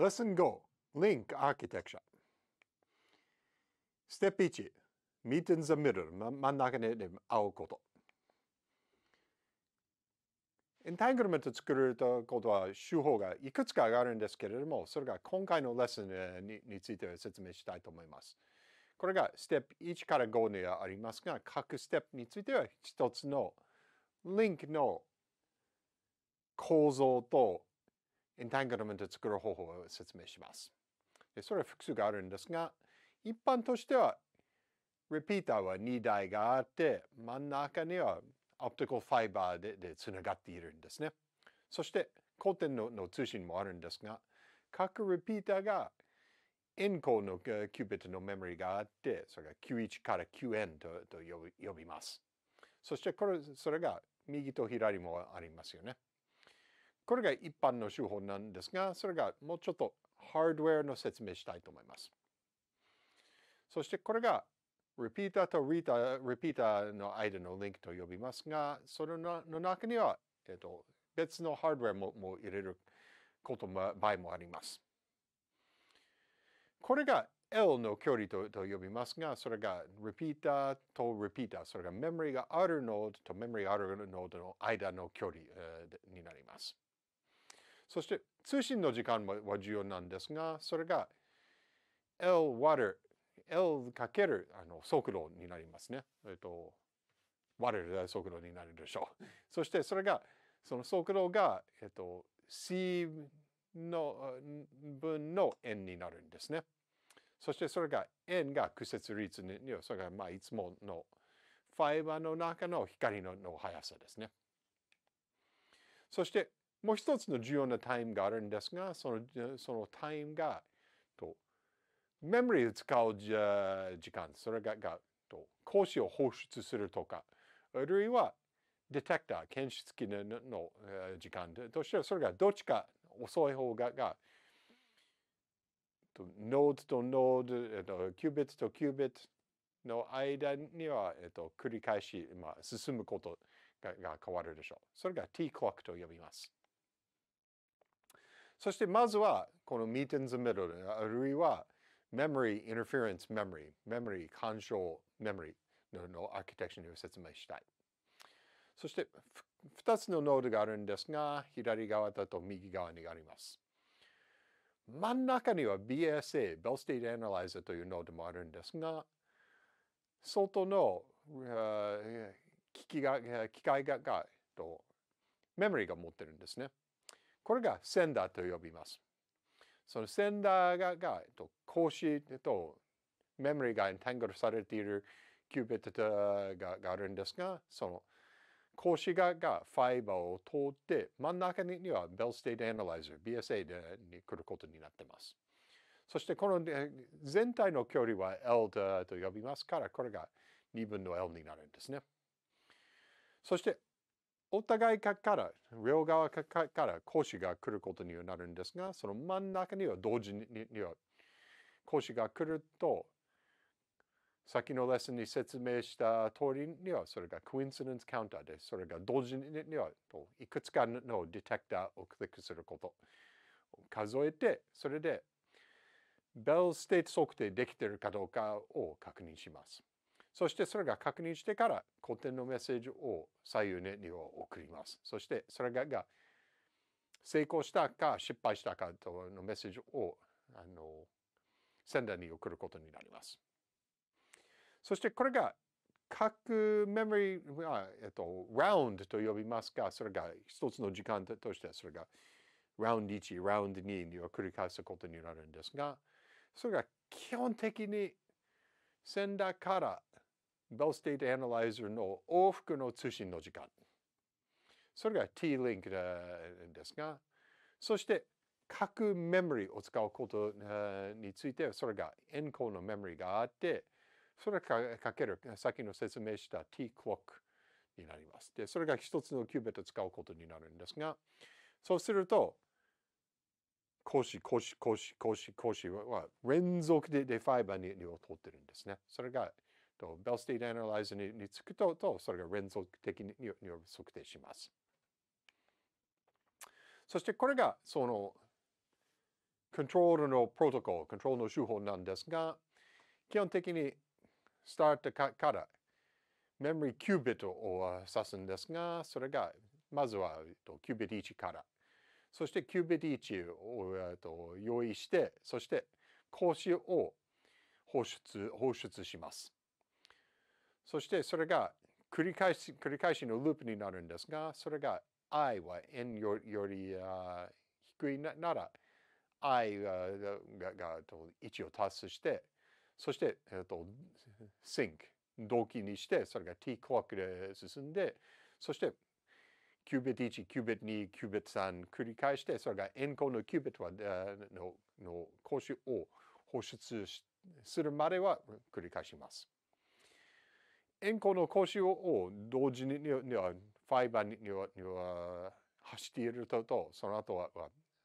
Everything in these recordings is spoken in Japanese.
Lesson Go Link Architecture Step 1 Meet in the middle 真ん中に会うこと Entanglement 作ることは手法がいくつか上がるんですけれどもそれが今回のレッスンにについて説明したいと思いますこれがステップ1から5にありますが各ステップについては一つのリンクの構造とエンタングルメントを作る方法を説明します。でそれは複数があるんですが、一般としては、リピーターは2台があって、真ん中にはオプティカルファイバーででつながっているんですね。そして、交点のの通信もあるんですが、各リピーターが円弧のキュービットのメモリがあって、それが Q1 から QN とと呼びます。そしてこれ、それが右と左もありますよね。これが一般の手法なんですが、それがもうちょっとハードウェアの説明したいと思います。そしてこれが Repeater と Repeater の間のリンクと呼びますが、それの中には、えっと、別のハードウェアもも入れることも場合もあります。これが L の距離とと呼びますが、それが Repeater と Repeater、それがメモリがあるノードとメモリがあるノードの間の距離、えー、になります。そして通信の時間は重要なんですが、それが L ワル、L かけるあの速度になりますね。えっと、ワルで速度になるでしょう。そしてそれが、その速度が、えっと、C の分の円になるんですね。そしてそれが円が屈折率に、それがまあいつものファイバーの中の光の速さですね。そしてもう一つの重要なタイムがあるんですが、そのそのタイムが、と、メモリを使う時間、それが、がと、講師を放出するとか、あるいは、ディテクター、検出機のの時間としてはそれがどっちか遅い方が、がノードとノード、えっと、キュービットとキュービットの間には、えっと、繰り返し、まあ、進むことがが変わるでしょう。それが T クロックと呼びます。そしてまずはこの meet in the middle あるいは memory interference memory memory 干渉 memory ののアーキテクチャを説明したい。そして2つのノードがあるんですが左側だと右側にあります。真ん中には BSA Bell State Analyzer というノードもあるんですが外の、機器が機械がとメモリが持ってるんですね。これがセンダーと呼びます。そのセンダーがが、えっと、格子とメモリがエンタングルされているキュービットががあるんですが、その格子ががファイバーを通って真ん中には Bell State Analyzer、BSA でに来ることになってます。そしてこの全体の距離は L と呼びますから、これが2分の L になるんですね。そしてお互いから両側から師が来ることになるんですがその真ん中には同時には師が来ると先のレッスンに説明した通りにはそれがコインセデンスカウンターでそれが同時にはいくつかのディテクターをクリックすること数えてそれでベルステート測定できているかどうかを確認します。そしてそれが確認してから古典のメッセージを左右ネに送ります。そしてそれが成功したか失敗したかとのメッセージをあのセンダーに送ることになります。そしてこれが各メモリは、えっと、ラウンドと呼びますが、それが一つの時間としてそれがラウンド1、ラウンド2に繰り返すことになるんですが、それが基本的にセンダーから Bell State Analyzer の往復の通信の時間。それが T-Link ですが、そして各メモリを使うことについて、それがエンコーのメモリがあって、それかかける、先の説明した T-Clock になります。で、それが一つのキューベット使うことになるんですが、そうすると、講師、講師、講師、講師、講師は連続でファイバーにを通ってるんですね。それがとベルステータアナライズににつくととそれが連続的にに測定します。そしてこれがそのコントロールのプロトコル、コントロールの手法なんですが、基本的にスタートからメモリーキュービットを指すんですが、それがまずはキュービット1から、そしてキュービット1を用意して、そして格子を放出放出します。そしてそれが繰り返し、繰り返しのループになるんですが、それが i は n より低いなら i がが1を達して、そして、えっと、sync、同期にして、それが t クロックで進んで、そして、qubit1、qubit2、qubit3 繰り返して、それが n 個の qubit はのの格子を放出するまでは繰り返します。円光の講習を同時ににファイバーにはには走っているとその後はセ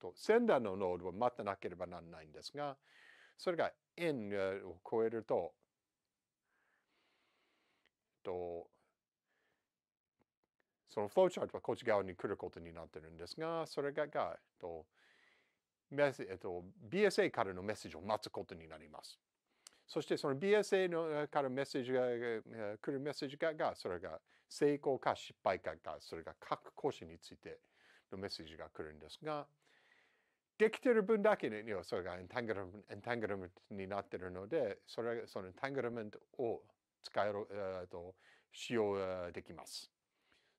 と先端の濃度は待たなければならないんですがそれが円を超えるととそのフローチャートはこっち側に来ることになってるんですがそれががとメッセ、えっと、BSA からのメッセージを待つことになります。そしてその BSA のからメッセージが来るメッセージがそれが成功か失敗かがそれが各講師についてのメッセージが来るんですができてる分だけに、はそれがエンタングルメントエンタングルメントになってるのでそれそのエンタングルメントを使える、えー、と使用できます。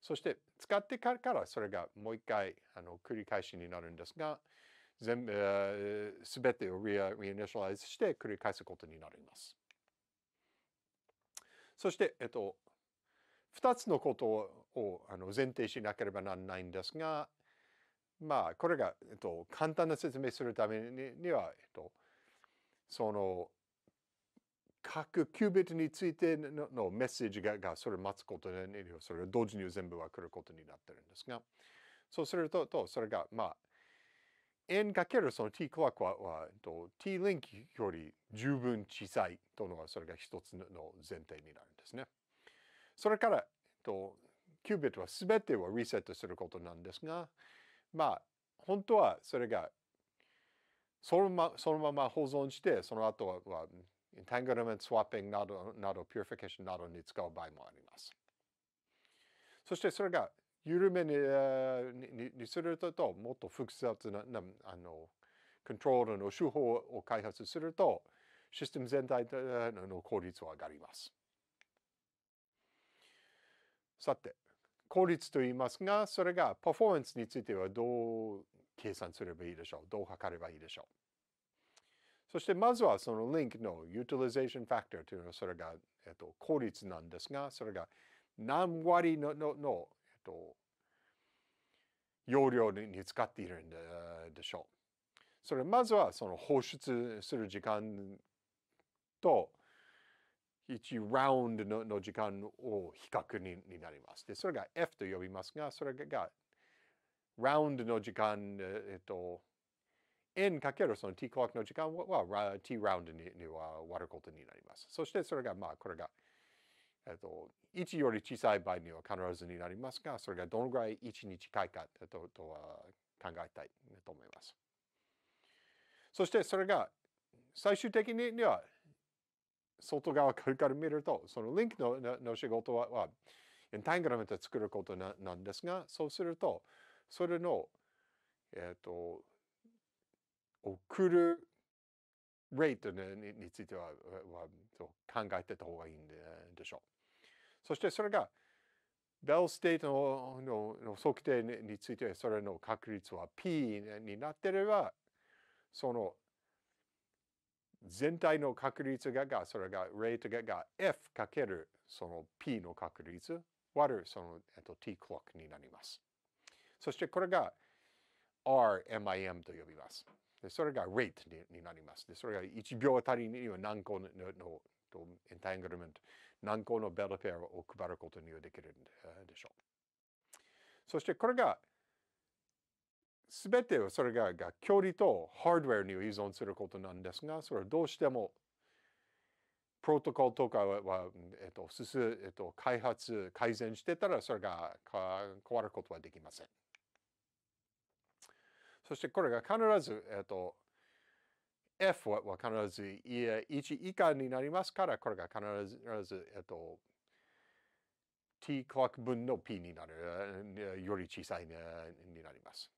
そして使ってからそれがもう一回あの繰り返しになるんですが全、えー、てをリアリイニシャライズして繰り返すことになります。そして、えっと、2つのことをあの前提しなければならないんですが、まあ、これが、えっと、簡単な説明するためには、えっと、その、各キュービットについてのメッセージがそれを待つことにそれを同時に全部は来ることになってるんですが、そうすると、とそれが、まあ、円かけるその t クワクワは、えっと、t リンクより十分小さいというのがそれが一つの前提になるんですね。それから、えっと、キュービットは全てをリセットすることなんですが、まあ、本当はそれがそのまそのまま保存して、その後は、エンタングルメント、スワッピングなど、など、ピューフィケーションなどに使う場合もあります。そしてそれが、緩めに,、ににするともっと複雑ななあのコントロールの手法を開発するとシステム全体の効率は上がります。さて効率と言いますがそれがパフォーマンスについてはどう計算すればいいでしょうどう測ればいいでしょうそしてまずはそのリンクのユーティリゼーションファクターというのはそれが、えっと、効率なんですがそれが何割のののと容量に使っているんでしょう。それまずはその放出する時間と一ラウンドの時間を比較にになります。で、それが F と呼びますが、それがラウンドの時間、えっと、n かけるその t コロークの時間は t ラウンドにには割ることになります。そしてそれがまあこれがえっと、1より小さい場合には必ずになりますが、それがどのぐらい1に近いかととは考えたいと思います。そしてそれが最終的には外側から見ると、そのリンクのの仕事ははエンタングラムで作ることななんですが、そうすると、それの、えっ、と、送るレートについてはは考えてた方がいいんででしょう。そしてそれがベルステートののの測定についてそれの確率は P になってればその全体の確率ががそれがレートがが F かけるその P の確率割るその、えっと、T クロックになります。そしてこれが RMIM と呼びます。でそれが rate になります。でそれが1秒あたりには何個ののとエンタングルメント難航のベルペアを配ることにはできるんでしょう。そしてこれが全てはそれがが距離とハードウェアに依存することなんですがそれはどうしてもプロトコルとかは、えっと進えっと、開発改善してたらそれが変わることはできません。そしてこれが必ず、えっと、F は必ず1以下になりますから、これが必ず、えっと、t クラック分の p になる、より小さいになります。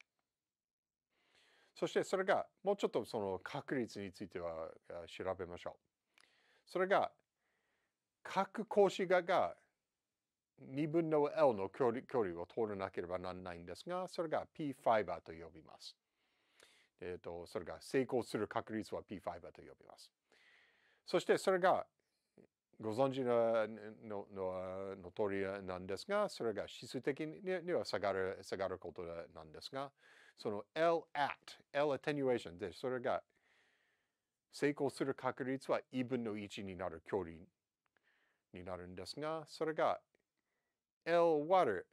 そしてそれが、もうちょっとその確率については調べましょう。それが、各格子がが2分の L の距離距離を通らなければならないんですが、それが P ファイバーと呼びます。えっ、ー、と、それが成功する確率は P5 だと呼びます。そしてそれがご存知のののの通りなんですが、それが指数的には下がる下がることなんですが、その L at、L attenuation で、それが成功する確率は1分の1になる距離になるんですが、それが L 割る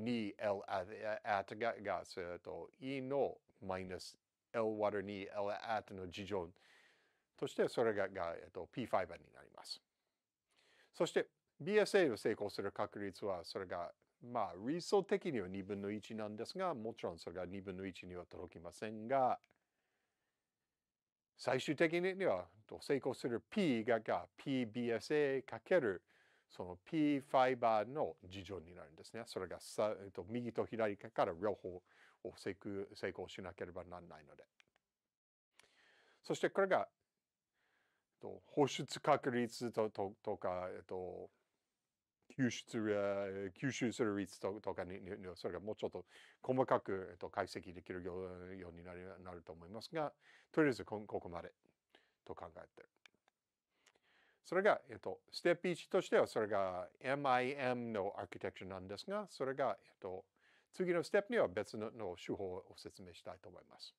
2L アートががえれと E のマイナス L 割る 2L at の事情としてそれがが、えっと、P5 になります。そして BSA を成功する確率はそれがまあ理想的には2分の1なんですがもちろんそれが2分の1には届きませんが最終的には成功する P がが PBSA かけるその P ファイバーの事情になるんですね。それがさ、えっと、右と左から両方を成功しなければならないので。そしてこれが、えっと、放出確率とととか、えっと、吸出吸収する率ととかにそれがもうちょっと細かく、えっと、解析できるようになるなると思いますがとりあえずここまでと考えてる。それが、えっと、ステップ1としてはそれが MIM のアーキテクチャなんですが、それが、えっと、次のステップには別の手法を説明したいと思います。